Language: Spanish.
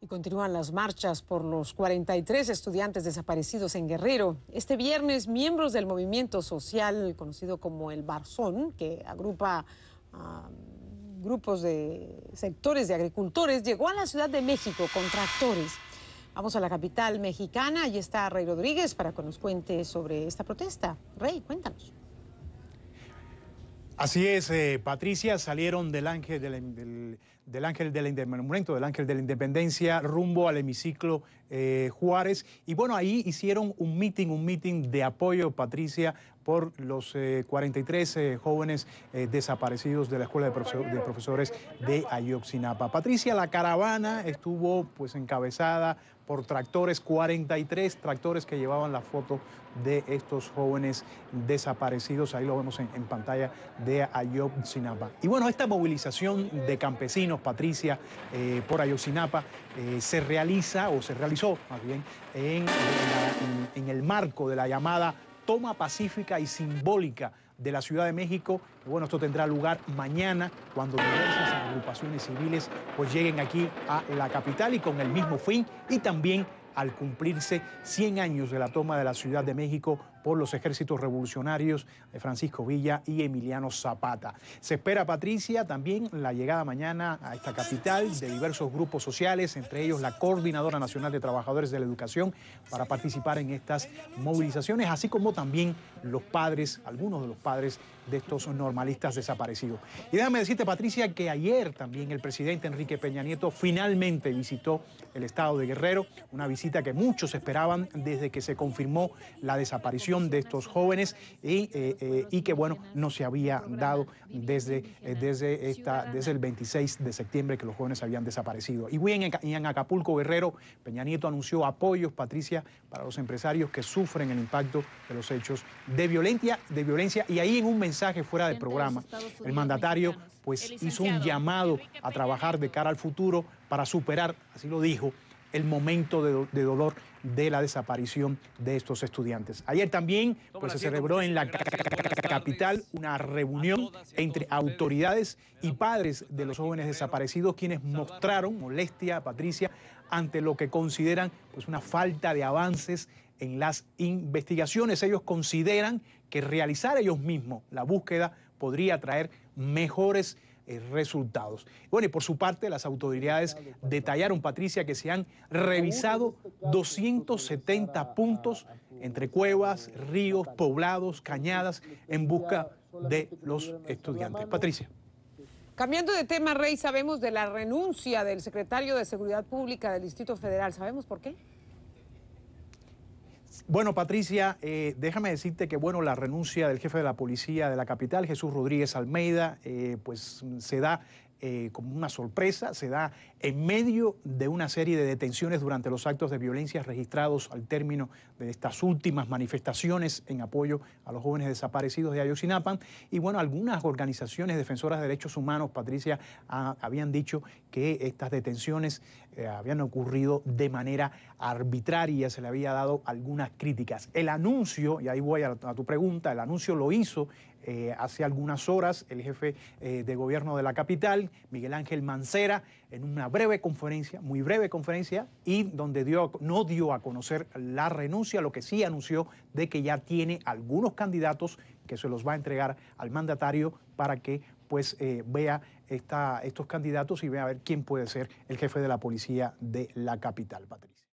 Y continúan las marchas por los 43 estudiantes desaparecidos en Guerrero. Este viernes, miembros del movimiento social conocido como el Barzón, que agrupa grupos de sectores de agricultores, llegó a la Ciudad de México con tractores. Vamos a la capital mexicana. Allí está Rey Rodríguez para que nos cuente sobre esta protesta. Rey, cuéntanos. Así es, eh, Patricia, salieron del ángel del del Ángel del Ángel de la Independencia rumbo al hemiciclo eh, Juárez. Y bueno, ahí hicieron un meeting, un meeting de apoyo, Patricia, por los 43 eh, eh, jóvenes eh, desaparecidos de la Escuela de, Profesores de Ayotzinapa. Patricia, la caravana estuvo pues encabezada por tractores, 43 tractores que llevaban la foto de estos jóvenes desaparecidos. Ahí lo vemos en, pantalla de Ayotzinapa. Y bueno, esta movilización de campesinos, Patricia, por Ayotzinapa, se realiza o se realizó más bien en, en el marco de la llamada toma pacífica y simbólica de la Ciudad de México. bueno, esto tendrá lugar mañana cuando diversas agrupaciones civiles pues lleguen aquí a la capital y con el mismo fin y también al cumplirse 100 años de la toma de la Ciudad de México por los ejércitos revolucionarios de Francisco Villa y Emiliano Zapata. Se espera, Patricia, también la llegada mañana a esta capital de diversos grupos sociales, entre ellos la Coordinadora Nacional de Trabajadores de la Educación, para participar en estas movilizaciones, así como también los padres, algunos de los padres de estos normalistas desaparecidos. Y déjame decirte, Patricia, que ayer también el presidente Enrique Peña Nieto finalmente visitó el estado de Guerrero, una visita que muchos esperaban desde que se confirmó la desaparición de estos jóvenes eh, eh, y, que, bueno, no se había dado desde, eh, desde, esta, desde el 26 de septiembre que los jóvenes habían desaparecido. Y en, en Acapulco, Guerrero, Peña Nieto anunció apoyos, Patricia, para los empresarios que sufren el impacto de los hechos de violencia, de violencia. Y ahí en un mensaje fuera del programa, el mandatario pues hizo un llamado a trabajar de cara al futuro para superar, así lo dijo, el momento de, dolor de la desaparición de estos estudiantes. Ayer también pues, se celebró en la capital una reunión entre autoridades y padres de los jóvenes desaparecidos quienes mostraron molestia, a Patricia, ante lo que consideran pues, una falta de avances en las investigaciones. Ellos consideran que realizar ellos mismos la búsqueda podría traer mejores eh, resultados. Bueno, y por su parte, las autoridades detallaron, Patricia, que se han revisado 270 puntos entre cuevas, ríos, poblados, cañadas, en busca de los estudiantes. Patricia. Cambiando de tema, Rey, sabemos de la renuncia del secretario de Seguridad Pública del Distrito Federal. ¿Sabemos por qué? Bueno, Patricia, eh, déjame decirte que bueno, la renuncia del jefe de la policía de la capital, Jesús Rodríguez Almeida, eh, pues se da eh, como una sorpresa, se da en medio de una serie de detenciones durante los actos de violencia registrados al término de estas últimas manifestaciones en apoyo a los jóvenes desaparecidos de Ayotzinapa. Y bueno, algunas organizaciones defensoras de derechos humanos, Patricia, habían dicho que estas detenciones eh, habían ocurrido de manera arbitraria, se le había dado algunas críticas. El anuncio, y ahí voy a tu pregunta, el anuncio lo hizo eh, hace algunas horas, el jefe eh, de gobierno de la capital, Miguel Ángel Mancera, en una breve conferencia, muy breve conferencia, y donde dio, no dio a conocer la renuncia, lo que sí anunció de que ya tiene algunos candidatos que se los va a entregar al mandatario para que pues eh, vea estos candidatos y vea a ver quién puede ser el jefe de la policía de la capital, Patricia.